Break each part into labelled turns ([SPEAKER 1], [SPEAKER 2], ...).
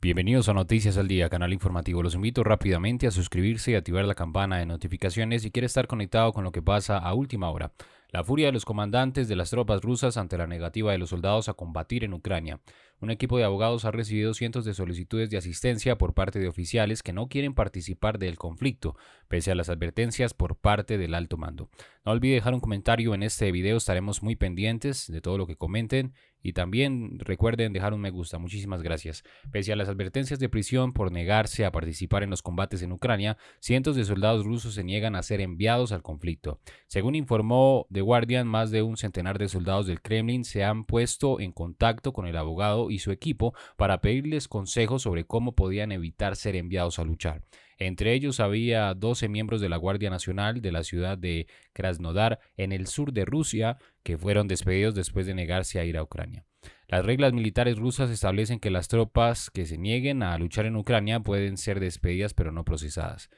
[SPEAKER 1] Bienvenidos a Noticias al Día, canal informativo. Los invito rápidamente a suscribirse y activar la campana de notificaciones si quiere estar conectado con lo que pasa a última hora. La furia de los comandantes de las tropas rusas ante la negativa de los soldados a combatir en Ucrania. Un equipo de abogados ha recibido cientos de solicitudes de asistencia por parte de oficiales que no quieren participar del conflicto, pese a las advertencias por parte del alto mando. No olvide dejar un comentario en este video, estaremos muy pendientes de todo lo que comenten y también recuerden dejar un me gusta. Muchísimas gracias. Pese a las advertencias de prisión por negarse a participar en los combates en Ucrania, cientos de soldados rusos se niegan a ser enviados al conflicto. Según informó The Guardian, más de un centenar de soldados del Kremlin se han puesto en contacto con el abogado y su equipo para pedirles consejos sobre cómo podían evitar ser enviados a luchar. Entre ellos había 12 miembros de la Guardia Nacional de la ciudad de Krasnodar, en el sur de Rusia, que fueron despedidos después de negarse a ir a Ucrania. Las reglas militares rusas establecen que las tropas que se nieguen a luchar en Ucrania pueden ser despedidas pero no procesadas.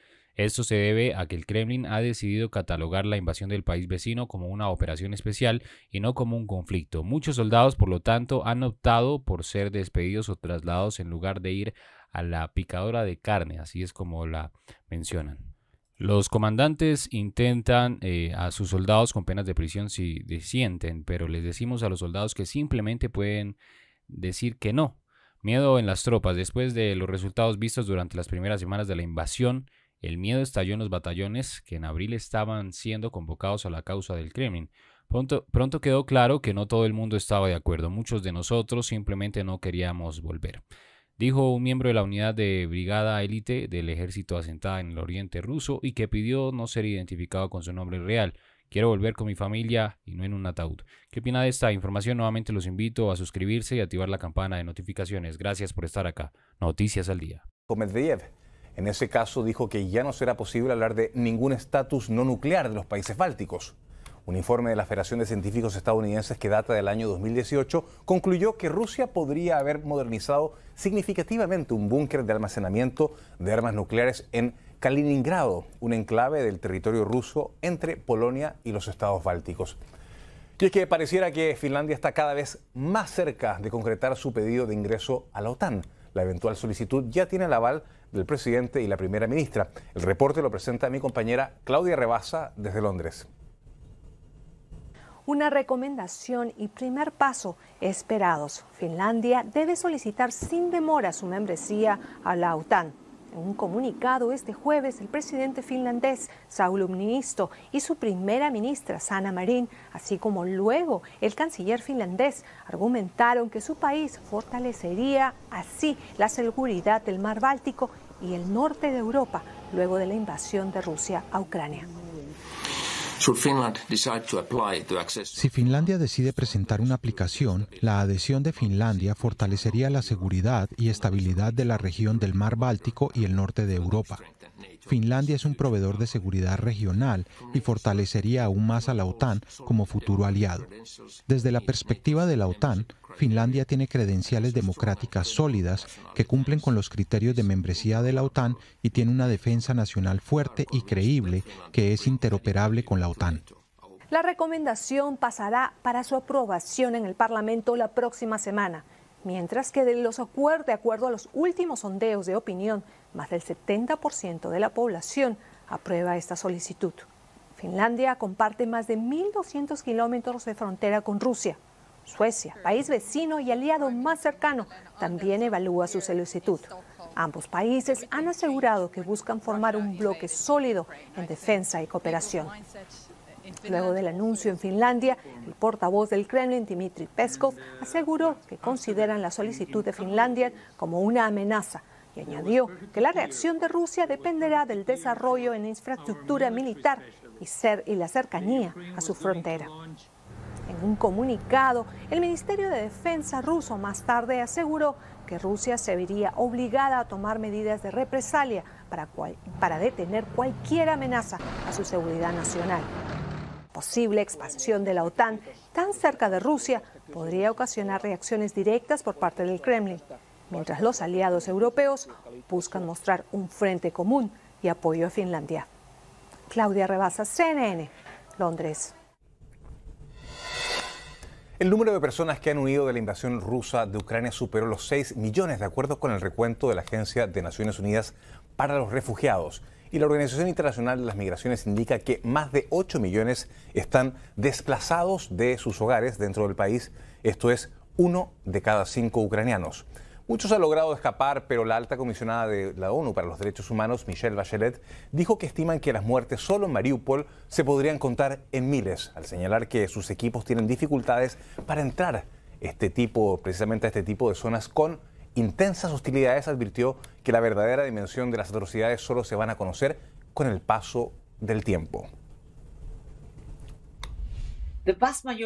[SPEAKER 1] Esto se debe a que el Kremlin ha decidido catalogar la invasión del país vecino como una operación especial y no como un conflicto. Muchos soldados, por lo tanto, han optado por ser despedidos o trasladados en lugar de ir a la picadora de carne, así es como la mencionan. Los comandantes intentan eh, a sus soldados con penas de prisión si sienten, pero les decimos a los soldados que simplemente pueden decir que no. Miedo en las tropas. Después de los resultados vistos durante las primeras semanas de la invasión, el miedo estalló en los batallones que en abril estaban siendo convocados a la causa del Kremlin. Pronto, quedó claro que no todo el mundo estaba de acuerdo, muchos de nosotros simplemente no queríamos volver, dijo un miembro de la unidad de brigada élite del ejército asentada en el oriente ruso y que pidió no ser identificado con su nombre real. Quiero volver con mi familia y no en un ataúd. ¿Qué opina de esta información? Nuevamente los invito a suscribirse y activar la campana de notificaciones. Gracias por estar acá. Noticias al día.
[SPEAKER 2] En ese caso dijo que ya no será posible hablar de ningún estatus no nuclear de los países bálticos. Un informe de la Federación de Científicos Estadounidenses que data del año 2018 concluyó que Rusia podría haber modernizado significativamente un búnker de almacenamiento de armas nucleares en Kaliningrado, un enclave del territorio ruso entre Polonia y los estados bálticos. Y es que pareciera que Finlandia está cada vez más cerca de concretar su pedido de ingreso a la OTAN. La eventual solicitud ya tiene el aval del presidente y la primera ministra. El reporte lo presenta mi compañera Claudia Rebasa desde Londres.
[SPEAKER 3] Una recomendación y primer paso esperados. Finlandia debe solicitar sin demora su membresía a la OTAN. En un comunicado este jueves, el presidente finlandés Saulum Niinisto y su primera ministra Sana Marín... así como luego el canciller finlandés, argumentaron que su país fortalecería así la seguridad del mar Báltico y el norte de Europa luego de la invasión de Rusia a Ucrania.
[SPEAKER 4] Si Finlandia decide presentar una aplicación, la adhesión de Finlandia fortalecería la seguridad y estabilidad de la región del Mar Báltico y el norte de Europa. Finlandia es un proveedor de seguridad regional y fortalecería aún más a la OTAN como futuro aliado. Desde la perspectiva de la OTAN, Finlandia tiene credenciales democráticas sólidas que cumplen con los criterios de membresía de la OTAN y tiene una defensa nacional fuerte y creíble que es interoperable con la OTAN.
[SPEAKER 3] La recomendación pasará para su aprobación en el Parlamento la próxima semana mientras que de los acuerdo a los últimos sondeos de opinión, más del 70% de la población aprueba esta solicitud. Finlandia comparte más de 1.200 kilómetros de frontera con Rusia. Suecia, país vecino y aliado más cercano, también evalúa su solicitud. Ambos países han asegurado que buscan formar un bloque sólido en defensa y cooperación. Luego del anuncio en Finlandia, el portavoz del Kremlin, Dmitry Peskov, aseguró que consideran la solicitud de Finlandia como una amenaza y añadió que la reacción de Rusia dependerá del desarrollo en infraestructura militar y, ser, la cercanía a su frontera. En un comunicado, el Ministerio de Defensa ruso más tarde aseguró que Rusia se vería obligada a tomar medidas de represalia para detener cualquier amenaza a su seguridad nacional posible expansión de la OTAN tan cerca de Rusia podría ocasionar reacciones directas por parte del Kremlin, mientras los aliados europeos buscan mostrar un frente común y apoyo a Finlandia. Claudia Rebasa, CNN, Londres.
[SPEAKER 2] El número de personas que han huido de la invasión rusa de Ucrania superó los 6 millones, de acuerdo con el recuento de la Agencia de Naciones Unidas para los Refugiados y la Organización Internacional de las Migraciones indica que más de 8 millones están desplazados de sus hogares dentro del país, esto es uno de cada cinco ucranianos. Muchos han logrado escapar, pero la alta comisionada de la ONU para los Derechos Humanos, Michelle Bachelet, dijo que estiman que las muertes solo en Mariupol se podrían contar en miles, al señalar que sus equipos tienen dificultades para entrar este tipo, precisamente a este tipo de zonas con intensas hostilidades advirtió que la verdadera dimensión de las atrocidades solo se van a conocer con el paso del tiempo.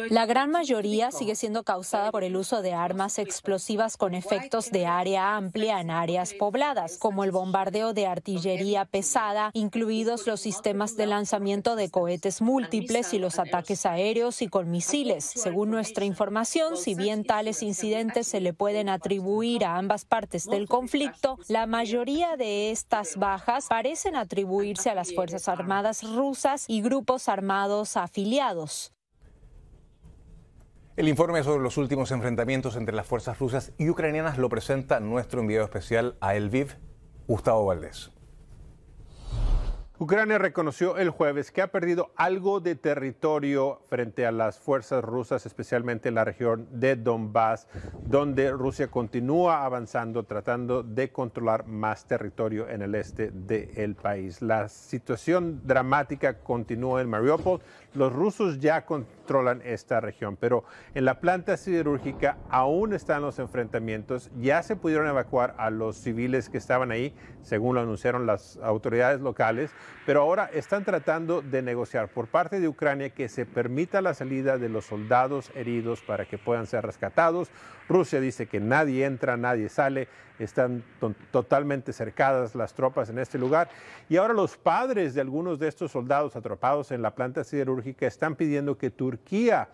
[SPEAKER 3] La gran mayoría sigue siendo causada por el uso de armas explosivas con efectos de área amplia en áreas pobladas, como el bombardeo de artillería pesada, incluidos los sistemas de lanzamiento de cohetes múltiples y los ataques aéreos y con misiles. Según nuestra información, si bien tales incidentes se le pueden atribuir a ambas partes del conflicto, la mayoría de estas bajas parecen atribuirse a las Fuerzas Armadas rusas y grupos armados afiliados.
[SPEAKER 2] El informe sobre los últimos enfrentamientos entre las fuerzas rusas y ucranianas lo presenta nuestro enviado especial a Elviv, Gustavo Valdés.
[SPEAKER 4] Ucrania reconoció el jueves que ha perdido algo de territorio frente a las fuerzas rusas, especialmente en la región de Donbass, donde Rusia continúa avanzando tratando de controlar más territorio en el este del país. La situación dramática continúa en Mariupol. Los rusos ya controlan esta región. Pero en la planta siderúrgica aún están los enfrentamientos, ya se pudieron evacuar a los civiles que estaban ahí, según lo anunciaron las autoridades locales, pero ahora están tratando de negociar por parte de Ucrania que se permita la salida de los soldados heridos para que puedan ser rescatados. Rusia dice que nadie entra, nadie sale, están totalmente cercadas las tropas en este lugar. Y ahora los padres de algunos de estos soldados atrapados en la planta siderúrgica están pidiendo que Turquía Turquía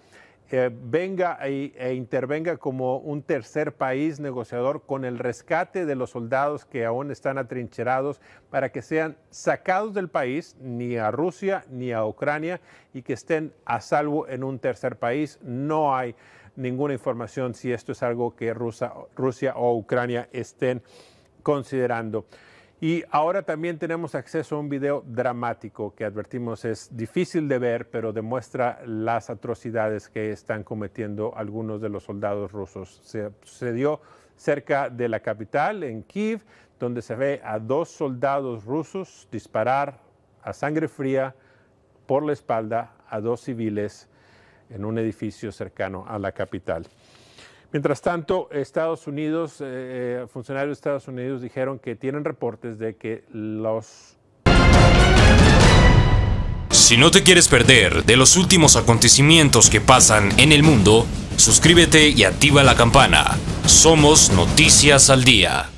[SPEAKER 4] eh, venga e, e, intervenga como un tercer país negociador con el rescate de los soldados que aún están atrincherados para que sean sacados del país, ni a Rusia ni a Ucrania, y que estén a salvo en un tercer país. No hay ninguna información si esto es algo que Rusia o Ucrania estén considerando. Y ahora también tenemos acceso a un video dramático que advertimos es difícil de ver, pero demuestra las atrocidades que están cometiendo algunos de los soldados rusos. Se sucedió cerca de la capital, en Kiev, donde se ve a dos soldados rusos disparar a sangre fría por la espalda a dos civiles en un edificio cercano a la capital. Mientras tanto, Estados Unidos, eh, eh, funcionarios de Estados Unidos dijeron que tienen reportes de que los...
[SPEAKER 1] Si no te quieres perder de los últimos acontecimientos que pasan en el mundo, suscríbete y activa la campana. Somos Noticias al Día.